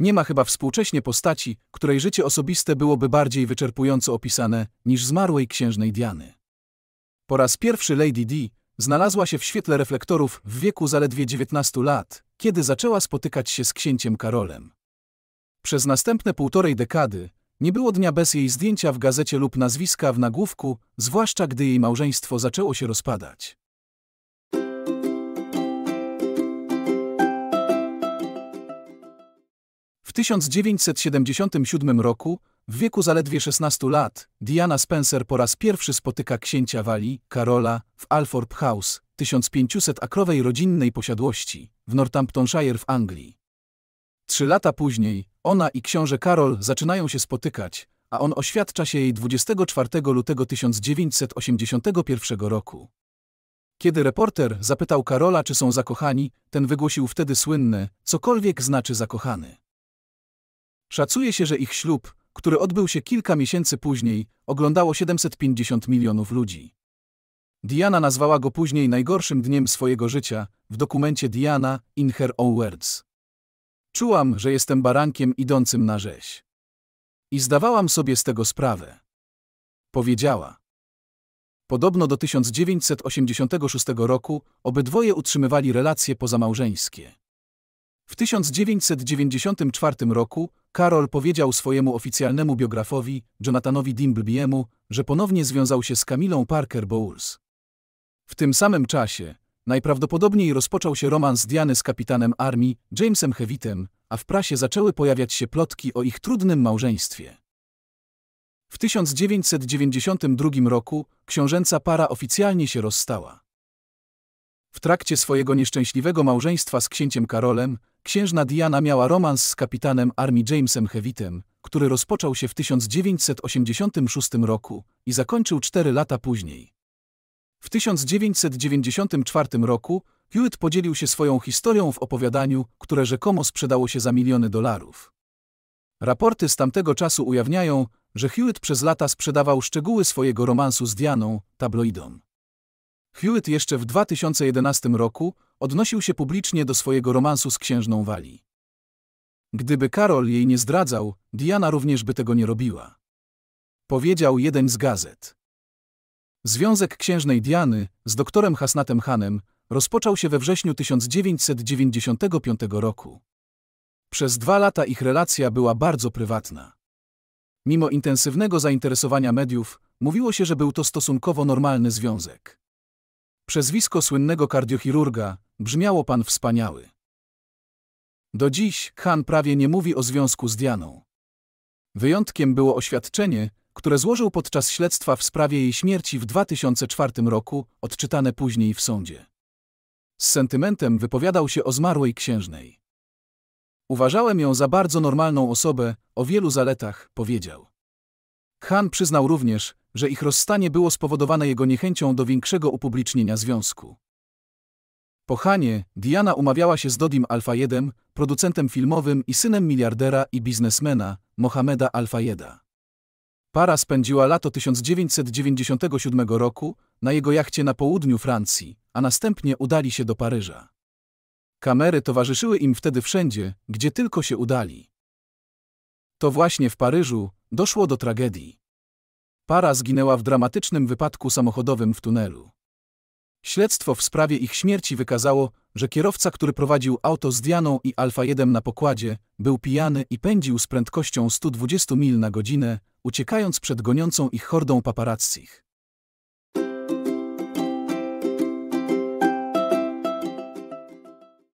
Nie ma chyba współcześnie postaci, której życie osobiste byłoby bardziej wyczerpująco opisane niż zmarłej księżnej Diany. Po raz pierwszy Lady Di znalazła się w świetle reflektorów w wieku zaledwie 19 lat, kiedy zaczęła spotykać się z księciem Karolem. Przez następne półtorej dekady nie było dnia bez jej zdjęcia w gazecie lub nazwiska w nagłówku, zwłaszcza gdy jej małżeństwo zaczęło się rozpadać. W 1977 roku, w wieku zaledwie 16 lat, Diana Spencer po raz pierwszy spotyka księcia Wali, Karola, w Althorp House, 1500-akrowej rodzinnej posiadłości, w Northamptonshire w Anglii. Trzy lata później, ona i książę Karol zaczynają się spotykać, a on oświadcza się jej 24 lutego 1981 roku. Kiedy reporter zapytał Karola, czy są zakochani, ten wygłosił wtedy słynne, cokolwiek znaczy zakochany. Szacuje się, że ich ślub, który odbył się kilka miesięcy później, oglądało 750 milionów ludzi. Diana nazwała go później najgorszym dniem swojego życia w dokumencie Diana in her own words. Czułam, że jestem barankiem idącym na rzeź. I zdawałam sobie z tego sprawę. Powiedziała. Podobno do 1986 roku obydwoje utrzymywali relacje pozamałżeńskie. W 1994 roku Karol powiedział swojemu oficjalnemu biografowi, Jonathanowi Dimblebiemu, że ponownie związał się z Kamilą Parker Bowles. W tym samym czasie najprawdopodobniej rozpoczął się romans Diany z kapitanem armii, Jamesem Hewitem, a w prasie zaczęły pojawiać się plotki o ich trudnym małżeństwie. W 1992 roku książęca para oficjalnie się rozstała. W trakcie swojego nieszczęśliwego małżeństwa z księciem Karolem, Księżna Diana miała romans z kapitanem armii Jamesem Hewitem, który rozpoczął się w 1986 roku i zakończył cztery lata później. W 1994 roku Hewitt podzielił się swoją historią w opowiadaniu, które rzekomo sprzedało się za miliony dolarów. Raporty z tamtego czasu ujawniają, że Hewitt przez lata sprzedawał szczegóły swojego romansu z Dianą tabloidom. Hewitt jeszcze w 2011 roku odnosił się publicznie do swojego romansu z księżną Wali. Gdyby Karol jej nie zdradzał, Diana również by tego nie robiła. Powiedział jeden z gazet. Związek księżnej Diany z doktorem Hasnatem Hanem rozpoczął się we wrześniu 1995 roku. Przez dwa lata ich relacja była bardzo prywatna. Mimo intensywnego zainteresowania mediów, mówiło się, że był to stosunkowo normalny związek. Przezwisko słynnego kardiochirurga, Brzmiało pan wspaniały. Do dziś Han prawie nie mówi o związku z Dianą. Wyjątkiem było oświadczenie, które złożył podczas śledztwa w sprawie jej śmierci w 2004 roku, odczytane później w sądzie. Z sentymentem wypowiadał się o zmarłej księżnej. Uważałem ją za bardzo normalną osobę, o wielu zaletach, powiedział. Han przyznał również, że ich rozstanie było spowodowane jego niechęcią do większego upublicznienia związku. Po Hanie, Diana umawiała się z Dodim Alfayedem, producentem filmowym i synem miliardera i biznesmena, Mohameda Alfayeda. Para spędziła lato 1997 roku na jego jachcie na południu Francji, a następnie udali się do Paryża. Kamery towarzyszyły im wtedy wszędzie, gdzie tylko się udali. To właśnie w Paryżu doszło do tragedii. Para zginęła w dramatycznym wypadku samochodowym w tunelu. Śledztwo w sprawie ich śmierci wykazało, że kierowca, który prowadził auto z Dianą i Alfa 1 na pokładzie, był pijany i pędził z prędkością 120 mil na godzinę, uciekając przed goniącą ich hordą paparazzich.